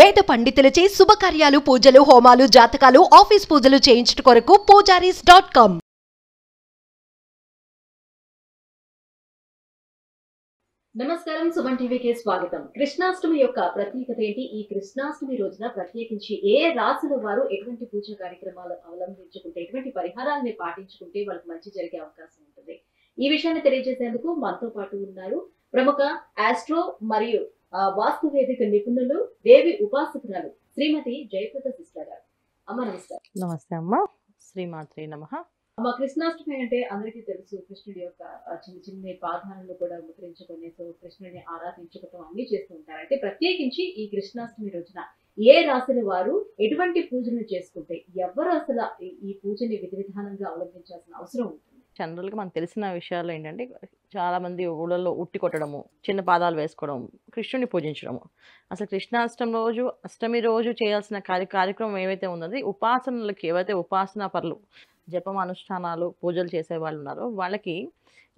వేద పండితులచే శుభకార్యాలు పూజలు హోమాలు జాతకాలు ఆఫీస్ పూజలు చేయించుట కొరకు పూజారీస్ డాట్ కామ్ నమస్కారం సుమన్ టీవీకి స్వాగతం కృష్ణాష్టమి యొక్క ప్రత్యేకత ఏంటి ఈ కృష్ణాష్టమి రోజున ప్రత్యేకించి ఏ రాశుల వారు ఎటువంటి పూజ కార్యక్రమాలు అవలంబించుకుంటే ఎటువంటి పరిహారాలని పాటించుకుంటే వాళ్ళకి మంచి జరిగే అవకాశం ఉంటుంది ఈ విషయాన్ని తెలియజేసేందుకు మనతో పాటు ఉన్నారు ప్రముఖ ఆస్ట్రో మరియు వాస్తు వేదిక నిపుణులు దేవి ఉపాసకురాలు శ్రీమతి జయప్రద సిస్టర్ గారు అమ్మ నమస్కారం నమస్తే అమ్మ శ్రీమాత్రి నమ అమ్మ కృష్ణాష్టమి అంటే అందరికీ తెలుసు కృష్ణుడి యొక్క చిన్న చిన్న పాదాలను కూడా ముద్రించుకొని సో కృష్ణుడిని ఆరాధించుకోవటం అన్ని చేస్తూ ఉంటారు అంటే ప్రత్యేకించి ఈ కృష్ణాష్టమి రోజున ఏ రాశుల వారు ఎటువంటి పూజలు చేసుకుంటే ఎవరు అసలు ఈ పూజని విధి విధానంగా అవలంబించాల్సిన అవసరం ఉంటుంది జనరల్గా మనకు తెలిసిన విషయాలు ఏంటంటే చాలామంది ఊళ్ళల్లో ఉట్టి కొట్టడము చిన్న పాదాలు వేసుకోవడం కృష్ణుని పూజించడము అసలు కృష్ణాష్టమి రోజు అష్టమి రోజు చేయాల్సిన కార్య కార్యక్రమం ఏవైతే ఉన్నది ఉపాసనలకి ఏవైతే ఉపాసన పనులు జపం అనుష్ఠానాలు పూజలు చేసే వాళ్ళు ఉన్నారో వాళ్ళకి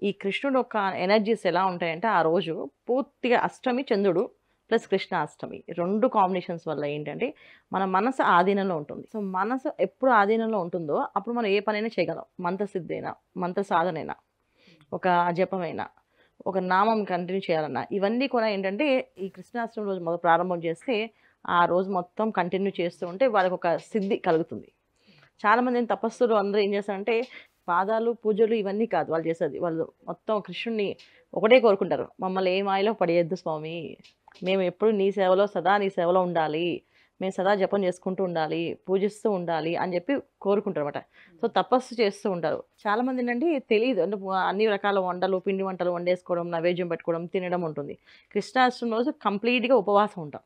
ఈ కృష్ణుడు ఒక ఎనర్జీస్ ఎలా ఉంటాయంటే ఆ రోజు పూర్తిగా అష్టమి చంద్రుడు ప్లస్ కృష్ణాష్టమి రెండు కాంబినేషన్స్ వల్ల ఏంటంటే మన మనసు ఆధీనంలో ఉంటుంది సో మనసు ఎప్పుడు ఆధీనంలో ఉంటుందో అప్పుడు మనం ఏ పనైనా చేయగలం మంత్రసిద్ధైనా మంత్ర సాధనైనా ఒక జపమైనా ఒక నామం కంటిన్యూ చేయాలన్నా ఇవన్నీ కూడా ఏంటంటే ఈ కృష్ణాష్టమి రోజు మొదటి ప్రారంభం చేస్తే ఆ రోజు మొత్తం కంటిన్యూ చేస్తూ ఉంటే వాళ్ళకి ఒక సిద్ధి కలుగుతుంది చాలామంది తపస్సులు అందరూ ఏం చేస్తారంటే పాదాలు పూజలు ఇవన్నీ కాదు వాళ్ళు చేసేది వాళ్ళు మొత్తం కృష్ణుడిని ఒకటే కోరుకుంటారు మమ్మల్ని ఏమాయలో పడేయద్దు స్వామి మేము ఎప్పుడు నీ సేవలో సదా నీ సేవలో ఉండాలి మేము సదా జపం చేసుకుంటూ ఉండాలి పూజిస్తూ ఉండాలి అని చెప్పి కోరుకుంటారు అనమాట సో తపస్సు చేస్తూ ఉంటారు చాలామంది ఏంటంటే తెలియదు అంటే అన్ని రకాల వంటలు పిండి వంటలు వండేసుకోవడం నైవేద్యం పెట్టుకోవడం తినడం ఉంటుంది కృష్ణాష్టమి రోజు కంప్లీట్గా ఉపవాసం ఉంటాం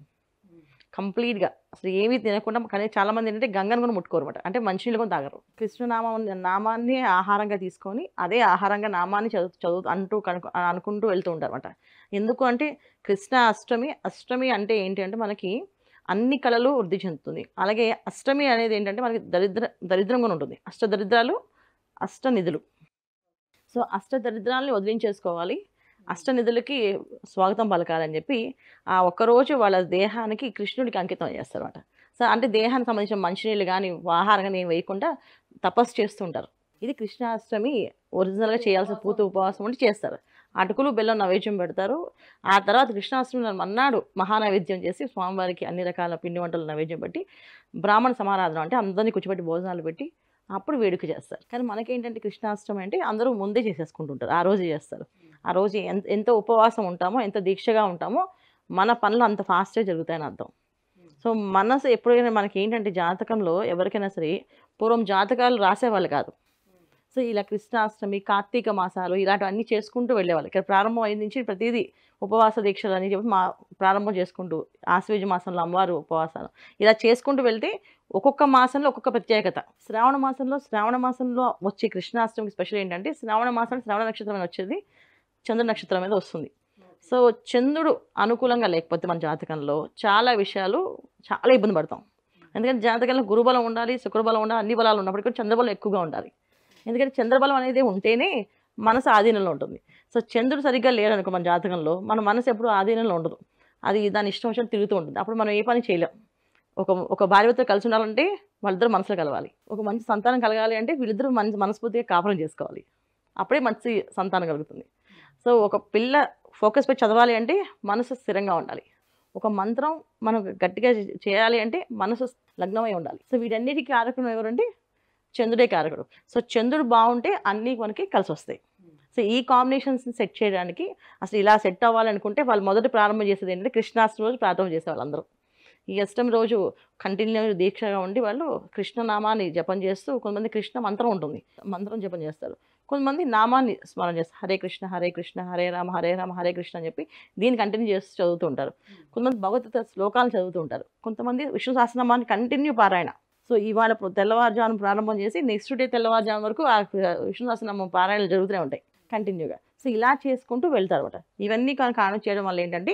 కంప్లీట్గా అసలు ఏమీ తినకుండా కానీ చాలామంది ఏంటంటే గంగను కూడా ముట్టుకోరు అనమాట అంటే మంచినీళ్ళు కూడా తాగరు కృష్ణనామం నామాన్ని ఆహారంగా తీసుకొని అదే ఆహారంగా నామాన్ని చదువు చదువు అంటూ కను అనుకుంటూ వెళ్తూ ఉంటారు అనమాట ఎందుకు అంటే కృష్ణ అష్టమి అష్టమి అంటే ఏంటి అంటే మనకి అన్ని కళలు వృద్ధి చెందుతుంది అలాగే అష్టమి అనేది ఏంటంటే మనకి దరిద్ర దరిద్రంగా ఉంటుంది అష్ట దరిద్రాలు అష్ట నిధులు సో అష్ట దరిద్రాలని వదిలించేసుకోవాలి అష్టనిధులకి స్వాగతం పలకాలని చెప్పి ఆ ఒక్కరోజు వాళ్ళ దేహానికి కృష్ణుడికి అంకితం చేస్తారన్నమాట సో అంటే దేహానికి సంబంధించిన మంచినీళ్ళు కానీ ఆహారం కానీ ఏం వేయకుండా తపస్సు చేస్తుంటారు ఇది కృష్ణాష్టమి ఒరిజినల్గా చేయాల్సిన పూర్తి ఉపవాసం ఉంటే చేస్తారు అటుకులు బెల్లం నైవేద్యం పెడతారు ఆ తర్వాత కృష్ణాష్టమి మన్నాడు మహానైవేద్యం చేసి స్వామివారికి అన్ని రకాల పిండి వంటలు నైవేద్యం పెట్టి బ్రాహ్మణ సమారాధన అంటే అందరినీ కూర్చోబెట్టి భోజనాలు పెట్టి అప్పుడు వేడుక చేస్తారు కానీ మనకేంటంటే కృష్ణాష్టమి అంటే అందరూ ముందే చేసేసుకుంటుంటారు ఆ రోజు చేస్తారు ఆ రోజు ఎంత ఉపవాసం ఉంటామో ఎంత దీక్షగా ఉంటామో మన పనులు అంత ఫాస్ట్గా జరుగుతాయని అర్థం సో మనసు ఎప్పుడైనా మనకి ఏంటంటే జాతకంలో ఎవరికైనా సరే పూర్వం జాతకాలు రాసేవాళ్ళు కాదు సో ఇలా కృష్ణాష్టమి కార్తీక మాసాలు ఇలాంటివన్నీ చేసుకుంటూ వెళ్ళేవాళ్ళు ఇక్కడ ప్రారంభం అయిన నుంచి ప్రతిదీ ఉపవాస దీక్షలు అని చెప్పి మా ప్రారంభం చేసుకుంటూ ఆశ్వేజ మాసంలో అమ్మవారు ఉపవాసాలు ఇలా చేసుకుంటూ వెళ్తే ఒక్కొక్క మాసంలో ఒక్కొక్క ప్రత్యేకత శ్రావణ మాసంలో శ్రావణ మాసంలో వచ్చే కృష్ణాష్టమికి స్పెషల్ ఏంటంటే శ్రావణ మాసంలో శ్రావణ నక్షత్రం వచ్చేది చంద్ర నక్షత్రం మీద వస్తుంది సో చంద్రుడు అనుకూలంగా లేకపోతే మన జాతకంలో చాలా విషయాలు చాలా ఇబ్బంది పడతాం ఎందుకంటే జాతకంలో గురుబలం ఉండాలి శుక్రబలం ఉండాలి అన్ని బలాలు ఉన్నప్పటికీ చంద్రబలం ఎక్కువగా ఉండాలి ఎందుకంటే చంద్రబలం అనేది ఉంటేనే మనసు ఆధీనంలో ఉంటుంది సో చంద్రుడు సరిగ్గా లేడనుకో మన జాతకంలో మన మనసు ఎప్పుడు ఆధీనంలో ఉండదు అది దాని ఇష్టం వచ్చిన తిరుగుతూ ఉంటుంది అప్పుడు మనం ఏ పని చేయలేం ఒక ఒక భార్యతో కలిసి ఉండాలంటే వాళ్ళిద్దరు మనసులో కలవాలి ఒక మంచి సంతానం కలగాలి అంటే వీళ్ళిద్దరూ మనసు మనస్ఫూర్తిగా కాపురం చేసుకోవాలి అప్పుడే మంచి సంతానం కలుగుతుంది సో ఒక పిల్ల ఫోకస్ పెట్టి చదవాలి అంటే మనసు స్థిరంగా ఉండాలి ఒక మంత్రం మనం గట్టిగా చేయాలి అంటే మనసు లగ్నమై ఉండాలి సో వీటన్నిటికీ కారకుడు ఎవరంటే చంద్రుడే కారకుడు సో చంద్రుడు బాగుంటే అన్నీ మనకి కలిసి వస్తాయి సో ఈ కాంబినేషన్స్ని సెట్ చేయడానికి అసలు ఇలా సెట్ అవ్వాలనుకుంటే వాళ్ళు మొదట ప్రారంభం చేసేది ఏంటంటే కృష్ణాష్టమి రోజు ప్రారంభం చేసేవాళ్ళు వాళ్ళందరూ ఈ అష్టమి రోజు కంటిన్యూ దీక్షగా ఉండి వాళ్ళు కృష్ణనామాన్ని జపం చేస్తూ కొంతమంది కృష్ణ మంత్రం ఉంటుంది మంత్రం జపం చేస్తారు కొంతమంది నామాన్ని స్మరణ చేస్తారు హరే కృష్ణ హరే కృష్ణ హరే రామ హరే రామ హరే కృష్ణ అని చెప్పి దీన్ని కంటిన్యూ చేస్తూ ఉంటారు కొంతమంది భగవద్గీత శ్లోకాలు ఉంటారు కొంతమంది విష్ణు సహస్రనామాన్ని కంటిన్యూ పారాయణ సో ఇవాళ తెల్లవారుజాము ప్రారంభం చేసి నెక్స్ట్ డే తెల్లవారుజాము వరకు ఆ విష్ణు సహస్రనామం పారాయణలు జరుగుతూనే ఉంటాయి కంటిన్యూగా సో ఇలా చేసుకుంటూ వెళ్తారు అనమాట ఇవన్నీ కానీ కారణం చేయడం వల్ల ఏంటంటే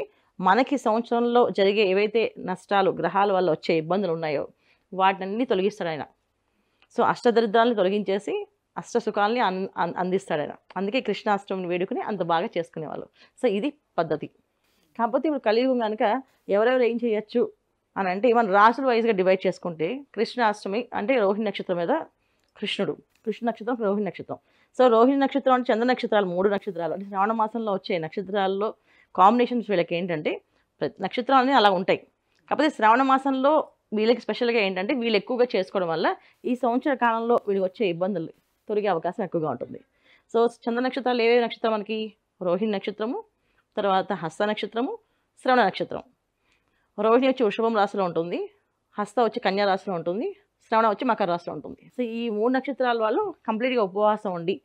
మనకి సంవత్సరంలో జరిగే ఏవైతే నష్టాలు గ్రహాల వల్ల వచ్చే ఇబ్బందులు ఉన్నాయో వాటిని తొలగిస్తాడు ఆయన సో అష్టదరిద్రాలను తొలగించేసి అష్ట సుఖాలని అన్ అందిస్తాడు ఆయన అందుకే కృష్ణాష్టమిని వేడుకుని అంత బాగా చేసుకునేవాళ్ళు సో ఇది పద్ధతి కాకపోతే ఇప్పుడు కలియుగం కనుక ఎవరెవరు ఏం చేయొచ్చు అని అంటే మనం రాసుల వైజ్గా డివైడ్ చేసుకుంటే కృష్ణాష్టమి అంటే రోహిణి నక్షత్రం మీద కృష్ణుడు కృష్ణ నక్షత్రం రోహిణి నక్షత్రం సో రోహిణి నక్షత్రం అంటే చంద్ర నక్షత్రాలు మూడు నక్షత్రాలు అంటే శ్రావణ మాసంలో వచ్చే నక్షత్రాల్లో కాంబినేషన్స్ వీళ్ళకి ఏంటంటే నక్షత్రాలని అలా ఉంటాయి కాకపోతే శ్రావణ మాసంలో వీళ్ళకి స్పెషల్గా ఏంటంటే వీళ్ళు ఎక్కువగా చేసుకోవడం వల్ల ఈ సంవత్సర కాలంలో వీళ్ళకి వచ్చే ఇబ్బందులు తొలగే అవకాశం ఎక్కువగా ఉంటుంది సో చంద్ర నక్షత్రాలు ఏవే నక్షత్రం మనకి రోహిణి నక్షత్రము తర్వాత హస్త నక్షత్రము శ్రవణ నక్షత్రం రోహిణి వచ్చి వృషభం రాశిలో ఉంటుంది హస్త వచ్చి కన్యా రాశిలో ఉంటుంది శ్రవణ వచ్చి మకర రాశిలో ఉంటుంది సో ఈ మూడు నక్షత్రాల వాళ్ళు కంప్లీట్గా ఉపవాసం ఉండి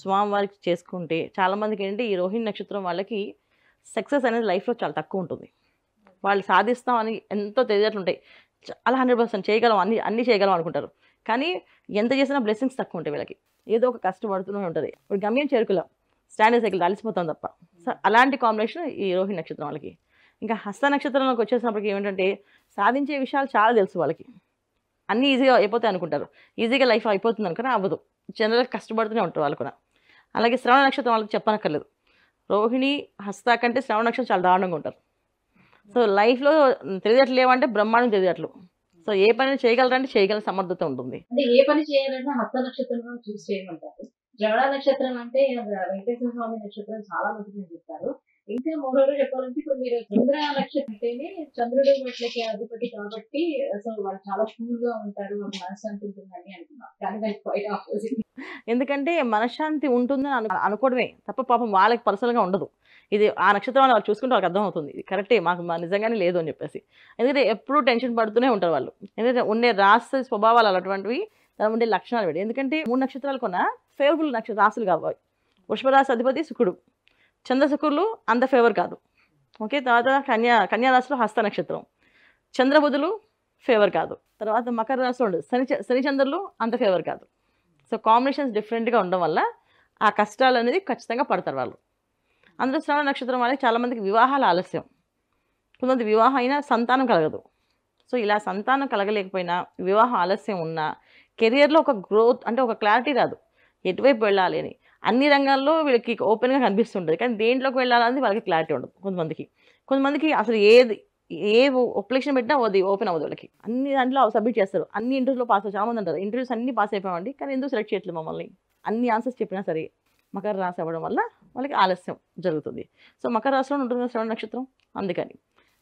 స్వామివారికి చేసుకుంటే చాలామందికి ఏంటి ఈ రోహిణి నక్షత్రం వాళ్ళకి సక్సెస్ అనేది లైఫ్లో చాలా తక్కువ ఉంటుంది వాళ్ళు సాధిస్తాం అని ఎంతో తెలియట్లు ఉంటాయి చాలా హండ్రెడ్ పర్సెంట్ చేయగలం అన్ని అన్ని చేయగలం అనుకుంటారు కానీ ఎంత చేసినా బ్లెస్సింగ్స్ తక్కువ ఉంటాయి వీళ్ళకి ఏదో ఒక కష్టపడుతూనే ఉంటుంది ఇప్పుడు గమ్యం చేరుకులాం స్టాండర్డ్ సైకిల్ అలసిపోతాం తప్ప అలాంటి కాంబినేషన్ ఈ రోహిణి నక్షత్రం వాళ్ళకి ఇంకా హస్త నక్షత్రంలోకి వచ్చేసినప్పటికి ఏమిటంటే సాధించే విషయాలు చాలా తెలుసు వాళ్ళకి అన్నీ ఈజీగా అయిపోతాయి అనుకుంటారు ఈజీగా లైఫ్ అయిపోతుంది అనుకున్న అవ్వదు జనరల్గా కష్టపడుతూనే ఉంటారు వాళ్ళు కూడా అలాగే శ్రవణ నక్షత్రం వాళ్ళకి చెప్పనక్కర్లేదు రోహిణి హస్త కంటే శ్రవణ నక్షత్రం చాలా దారుణంగా ఉంటారు సో లైఫ్లో తెలియట్లు ఏమంటే బ్రహ్మాండం తెలియట్లు సో ఏ పని చేయగలరంటే చేయగల సమర్థత ఉంటుంది అంటే ఏ పని చేయాలంటే హస్త నక్షత్రం చూస్ చేయమంటారు జవడ నక్షత్రం అంటే వెంకటేశ్వర స్వామి నక్షత్రం చాలా మంది చెప్తారు ఇంకా మూడో చెప్పాలంటే ఇప్పుడు మీరు చంద్ర నక్షత్రం అంటేనే చంద్రుడు వీటికి అధిపతి కాబట్టి అసలు వాళ్ళు చాలా కూల్ గా ఉంటారు మనశ్శాంతి ఉంటుందని అనుకున్నారు క్వైట్ ఆపోజిట్ ఎందుకంటే మనశ్శాంతి ఉంటుందని అనుకోవడమే తప్ప పాపం వాళ్ళకి పర్సనల్ గా ఉండదు ఇది ఆ నక్షత్రం వాళ్ళు చూసుకుంటే వాళ్ళకి అర్థం అవుతుంది ఇది కరెక్టే మాకు నిజంగానే లేదు అని చెప్పేసి ఎందుకంటే ఎప్పుడూ టెన్షన్ పడుతూనే ఉంటారు వాళ్ళు ఎందుకంటే ఉండే రాస స్వభావాలు అలాంటివి దాని ఉండే లక్షణాలు వేడి ఎందుకంటే మూడు నక్షత్రాలు కొన ఫేవరబుల్ నక్షత్ర రాసులు కావాలి వృషభరాశి అధిపతి శుకుడు చంద్రశుకులు అంత ఫేవర్ కాదు ఓకే తర్వాత కన్యా కన్యారాశిలో హస్త నక్షత్రం చంద్రబుధులు ఫేవర్ కాదు తర్వాత మకర రాశిలో ఉండదు శని శని చంద్రులు అంత ఫేవర్ కాదు సో కాంబినేషన్స్ డిఫరెంట్గా ఉండడం వల్ల ఆ కష్టాలు అనేది ఖచ్చితంగా పడతారు వాళ్ళు అందులో శ్రవణ నక్షత్రం వల్ల చాలామందికి వివాహాల ఆలస్యం కొంతమంది వివాహం అయినా సంతానం కలగదు సో ఇలా సంతానం కలగలేకపోయినా వివాహం ఆలస్యం ఉన్నా కెరియర్లో ఒక గ్రోత్ అంటే ఒక క్లారిటీ రాదు ఎటువైపు వెళ్ళాలి అని అన్ని రంగాల్లో వీళ్ళకి ఓపెన్గా కనిపిస్తుంటుంది కానీ దేంట్లోకి వెళ్ళాలని వాళ్ళకి క్లారిటీ ఉండదు కొంతమందికి కొంతమందికి అసలు ఏది ఏ అప్లికేషన్ పెట్టినా అది ఓపెన్ అవ్వదు వాళ్ళకి అన్ని దాంట్లో సబ్మిట్ చేస్తారు అన్ని ఇంటర్వ్యూలో పాస్ చాలా మంది అంటారు ఇంటర్వ్యూస్ అన్ని పాస్ అయిపోయామండి కానీ ఎందుకు సెలెక్ట్ చేయట్లేదు మమ్మల్ని అన్ని ఆన్సర్స్ చెప్పినా సరే మకర రాసి అవ్వడం వల్ల వాళ్ళకి ఆలస్యం జరుగుతుంది సో మకర రాశిలో ఉంటుంది శ్రవణ నక్షత్రం అందుకని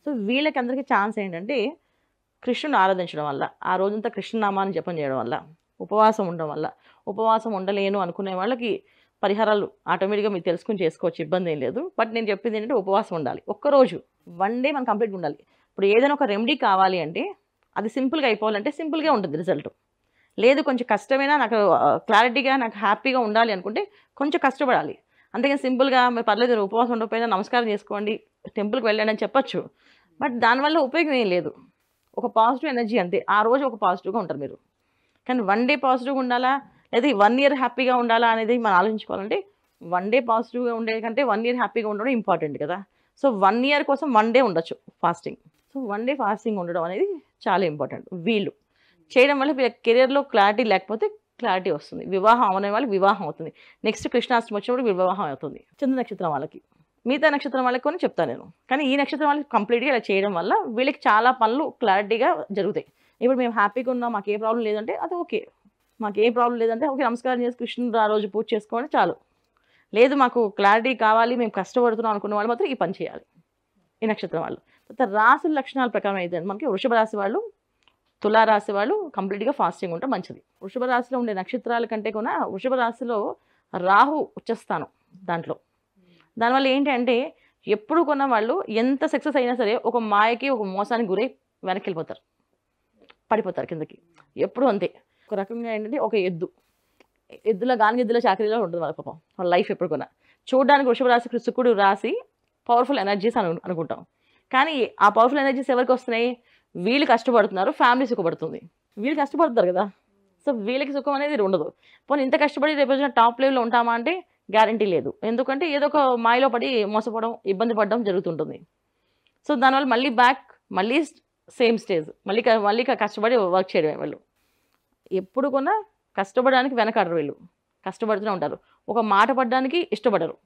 సో వీళ్ళకి అందరికీ ఛాన్స్ ఏంటంటే కృష్ణుని ఆరాధించడం వల్ల ఆ రోజంతా కృష్ణనామాన్ని జపం చేయడం వల్ల ఉపవాసం ఉండడం వల్ల ఉపవాసం ఉండలేను అనుకునే వాళ్ళకి పరిహారాలు ఆటోమేటిక్గా మీరు తెలుసుకుని చేసుకోవచ్చు ఇబ్బంది ఏం లేదు బట్ నేను చెప్పింది ఏంటంటే ఉపవాసం ఉండాలి ఒక్కరోజు వన్ డే మనం కంప్లీట్గా ఉండాలి ఇప్పుడు ఏదైనా ఒక రెమెడీ కావాలి అంటే అది సింపుల్గా అయిపోవాలంటే సింపుల్గా ఉంటుంది రిజల్ట్ లేదు కొంచెం కష్టమైనా నాకు క్లారిటీగా నాకు హ్యాపీగా ఉండాలి అనుకుంటే కొంచెం కష్టపడాలి అంతేకాని సింపుల్గా మీరు పర్లేదు ఉపవాసం ఉండకపోయినా నమస్కారం చేసుకోండి టెంపుల్కి వెళ్ళండి అని చెప్పచ్చు బట్ దానివల్ల ఉపయోగం ఏం లేదు ఒక పాజిటివ్ ఎనర్జీ అంతే ఆ రోజు ఒక పాజిటివ్గా ఉంటారు మీరు కానీ వన్ డే పాజిటివ్గా ఉండాలా లేదా వన్ ఇయర్ హ్యాపీగా ఉండాలా అనేది మనం ఆలోచించుకోవాలంటే వన్ డే పాజిటివ్గా ఉండే కంటే వన్ ఇయర్ హ్యాపీగా ఉండడం ఇంపార్టెంట్ కదా సో వన్ ఇయర్ కోసం వన్ డే ఉండొచ్చు fasting so one day fasting ఉండడం అనేది చాలా ఇంపార్టెంట్ వీళ్ళు చేయడం వల్ల కెరియర్లో క్లారిటీ లేకపోతే క్లారిటీ వస్తుంది వివాహం అవనే వాళ్ళకి వివాహం అవుతుంది నెక్స్ట్ కృష్ణాష్టమి వచ్చినప్పుడు వివాహం అవుతుంది చంద్ర నక్షత్రం వాళ్ళకి మిగతా నక్షత్రం వాళ్ళకి కూడా చెప్తాను నేను కానీ ఈ నక్షత్రం వాళ్ళకి కంప్లీట్గా ఇలా చేయడం వల్ల వీళ్ళకి చాలా పనులు క్లారిటీగా జరుగుతాయి ఇప్పుడు మేము హ్యాపీగా ఉన్నాం మాకు ఏ ప్రాబ్లం లేదంటే అది ఓకే మాకు ఏ ప్రాబ్లం లేదంటే ఓకే నమస్కారం చేసి కృష్ణుడు ఆ రోజు పూజ చేసుకోండి చాలు లేదు మాకు క్లారిటీ కావాలి మేము కష్టపడుతున్నాం అనుకున్న వాళ్ళు మాత్రం ఈ పని చేయాలి ఈ నక్షత్రం వాళ్ళు తర్వాత రాసుల లక్షణాల ప్రకారం అయితే మనకి వృషభ రాశి వాళ్ళు తులారాశి వాళ్ళు కంప్లీట్గా ఫాస్టింగ్ ఉంటే మంచిది వృషభ రాశిలో ఉండే నక్షత్రాల కంటే కూడా వృషభ రాశిలో రాహు వచ్చేస్తాను దాంట్లో దానివల్ల ఏంటంటే ఎప్పుడు కొన్న వాళ్ళు ఎంత సక్సెస్ అయినా సరే ఒక మాయకి ఒక మోసానికి గురై వెనక్కి వెళ్ళిపోతారు పడిపోతారు కిందకి ఎప్పుడు అంతే ఒక రకంగా ఏంటంటే ఒక ఎద్దు ఎద్దుల గాని ఎద్దుల చాకరీలో ఉంటుంది వాళ్ళ పాపం వాళ్ళ లైఫ్ ఎప్పుడు కొన్నా చూడడానికి వృషభ రాశి కృషికుడు రాసి పవర్ఫుల్ ఎనర్జీస్ అను అనుకుంటాం కానీ ఆ పవర్ఫుల్ ఎనర్జీస్ ఎవరికి వస్తున్నాయి వీళ్ళు కష్టపడుతున్నారు ఫ్యామిలీ సుఖపడుతుంది వీళ్ళు కష్టపడుతారు కదా సో వీళ్ళకి సుఖం అనేది ఉండదు పోనీ ఇంత కష్టపడి రేపు రోజున టాప్ లెవెల్లో ఉంటామా అంటే గ్యారంటీ లేదు ఎందుకంటే ఏదో ఒక మాయలో పడి మోసపోవడం ఇబ్బంది పడడం జరుగుతుంటుంది సో దానివల్ల మళ్ళీ బ్యాక్ మళ్ళీ సేమ్ స్టేజ్ మళ్ళీ మళ్ళీ కష్టపడి వర్క్ చేయడమే వాళ్ళు ఎప్పుడు కూడా కష్టపడడానికి వెనకాడరు వీళ్ళు కష్టపడుతూనే ఉంటారు ఒక మాట పడడానికి ఇష్టపడరు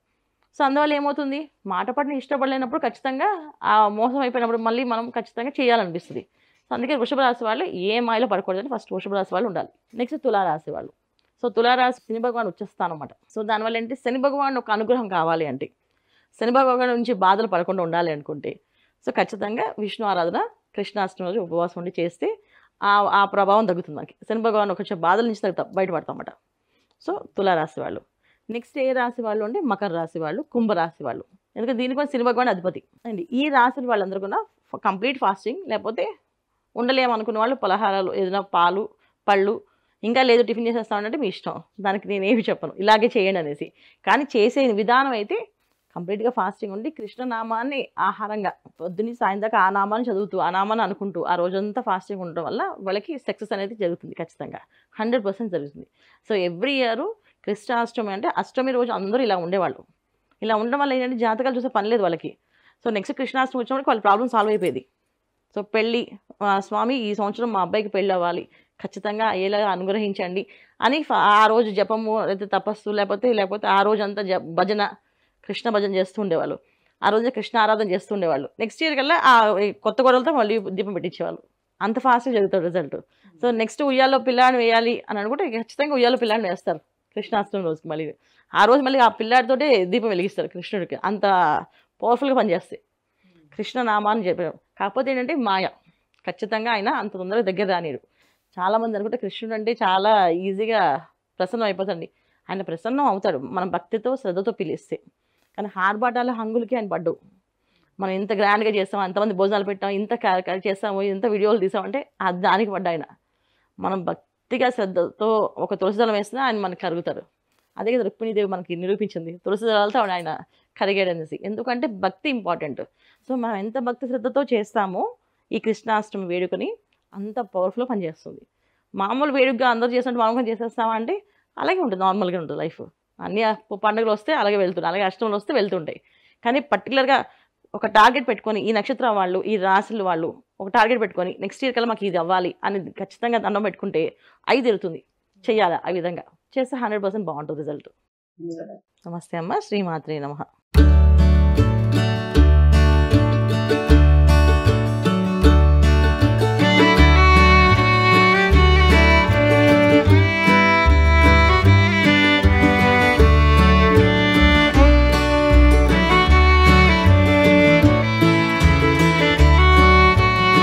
సో అందువల్ల ఏమవుతుంది మాట పడిన ఇష్టపడలేనప్పుడు ఖచ్చితంగా ఆ మోసం అయిపోయినప్పుడు మళ్ళీ మనం ఖచ్చితంగా చేయాలనిపిస్తుంది సో అందుకే వృషభ రాశి వాళ్ళు ఏ మాయలో పడకూడదని ఫస్ట్ వృషభ రాశి వాళ్ళు ఉండాలి నెక్స్ట్ తులారాశి వాళ్ళు సో తులారాశి శని భగవాన్ వచ్చేస్తానమాట అనమాట సో దానివల్ల ఏంటి శని భగవాన్ ఒక అనుగ్రహం కావాలి అంటే శని భగవాన్ నుంచి బాధలు పడకుండా ఉండాలి అనుకుంటే సో ఖచ్చితంగా విష్ణు ఆరాధన కృష్ణాష్టమి రోజు ఉపవాసం ఉండి చేస్తే ఆ ఆ ప్రభావం తగ్గుతుంది మనకి శని భగవాన్ ఒక బాధల నుంచి తగ్గుతాం బయటపడతామట సో తులారాశి వాళ్ళు నెక్స్ట్ ఏ రాశి వాళ్ళు అంటే మకర రాశి వాళ్ళు కుంభరాశి వాళ్ళు ఎందుకంటే దీనికి కూడా శని భగవాన్ అధిపతి అండి ఈ రాశుల వాళ్ళందరూ కూడా కంప్లీట్ ఫాస్టింగ్ లేకపోతే ఉండలేమనుకున్న వాళ్ళు పలహారాలు ఏదైనా పాలు పళ్ళు ఇంకా లేదు టిఫిన్ చేసేస్తామంటే మీ ఇష్టం దానికి నేనేమి చెప్పను ఇలాగే చేయండి అనేసి కానీ చేసే విధానం అయితే కంప్లీట్గా ఫాస్టింగ్ ఉండి కృష్ణనామాన్ని ఆహారంగా పొద్దున్న సాయంత్రం ఆ నామాన్ని చదువుతూ ఆ నామాన్ని అనుకుంటూ ఆ రోజంతా ఫాస్టింగ్ ఉండడం వల్ల వాళ్ళకి సక్సెస్ అనేది జరుగుతుంది ఖచ్చితంగా హండ్రెడ్ జరుగుతుంది సో ఎవ్రీ ఇయర్ కృష్ణాష్టమి అంటే అష్టమి రోజు అందరూ ఇలా ఉండేవాళ్ళు ఇలా ఉండడం వల్ల ఏంటంటే జాతకాలు చూసే పని లేదు వాళ్ళకి సో నెక్స్ట్ కృష్ణాష్టమి వచ్చినప్పుడు వాళ్ళ ప్రాబ్లం సాల్వ్ అయిపోయేది సో పెళ్ళి స్వామి ఈ సంవత్సరం మా అబ్బాయికి పెళ్ళి అవ్వాలి ఖచ్చితంగా అయ్యేలా అనుగ్రహించండి అని ఆ రోజు జపము లేకపోతే తపస్సు లేకపోతే లేకపోతే ఆ రోజు అంతా భజన కృష్ణ భజన చేస్తూ ఉండేవాళ్ళు ఆ రోజు కృష్ణ ఆరాధన చేస్తూ ఉండేవాళ్ళు నెక్స్ట్ ఇయర్ కల్లా ఆ కొత్త గొడవలతో మళ్ళీ దీపం పెట్టించేవాళ్ళు అంత ఫాస్ట్గా జరుగుతాడు రిజల్ట్ సో నెక్స్ట్ ఉయ్యాలో పిల్లాడిని వేయాలి అని అనుకుంటే ఖచ్చితంగా ఉయ్యాలో పిల్లాడిని వేస్తారు కృష్ణాష్టమి రోజుకి మళ్ళీ ఆ రోజు మళ్ళీ ఆ పిల్లాడితోటే దీపం వెలిగిస్తారు కృష్ణుడికి అంత పవర్ఫుల్గా పనిచేస్తాయి కృష్ణనామాన్ని చెప్పారు కాకపోతే ఏంటంటే మాయ ఖచ్చితంగా ఆయన అంత తొందరగా దగ్గర రానిడు చాలామంది అనుకుంటే కృష్ణుడు అంటే చాలా ఈజీగా ప్రసన్నం అయిపోతుంది ఆయన ప్రసన్నం అవుతాడు మనం భక్తితో శ్రద్ధతో పిలిస్తే కానీ హార్బాటాల హంగులకి ఆయన పడ్డవు మనం ఇంత గ్రాండ్గా చేస్తాం అంతమంది భోజనాలు పెట్టాం ఇంత చేస్తాము ఇంత వీడియోలు తీసామంటే దానికి పడ్డ ఆయన మనం భక్తి భక్తిగా శ్రద్ధతో ఒక తులసిదళం వేసినా ఆయన మనకి కరుగుతారు అదే కదా రుక్మిణీదేవి మనకి నిరూపించింది తులసిదళాలతో ఆయన కరిగాడనేసి ఎందుకంటే భక్తి ఇంపార్టెంట్ సో మనం ఎంత భక్తి శ్రద్ధతో చేస్తామో ఈ కృష్ణాష్టమి వేడుకని అంత పవర్ఫుల్ పనిచేస్తుంది మామూలు వేడుకగా అందరూ చేసినట్టు మామూలుగా చేసేస్తామా అండి అలాగే ఉంటుంది నార్మల్గా ఉంటుంది లైఫ్ అన్ని పండుగలు వస్తే అలాగే వెళ్తుంటాయి అలాగే అష్టములు వస్తే వెళ్తుంటాయి కానీ పర్టికులర్గా ఒక టార్గెట్ పెట్టుకొని ఈ నక్షత్రం వాళ్ళు ఈ రాసులు వాళ్ళు ఒక టార్గెట్ పెట్టుకొని నెక్స్ట్ ఇయర్ కల్లా మాకు ఇది అవ్వాలి అని ఖచ్చితంగా దండం పెట్టుకుంటే అయి తిరుగుతుంది చెయ్యాలా ఆ విధంగా చేస్తే హండ్రెడ్ పర్సెంట్ బాగుంటుంది రిజల్ట్ నమస్తే అమ్మ శ్రీమాత్రి నమ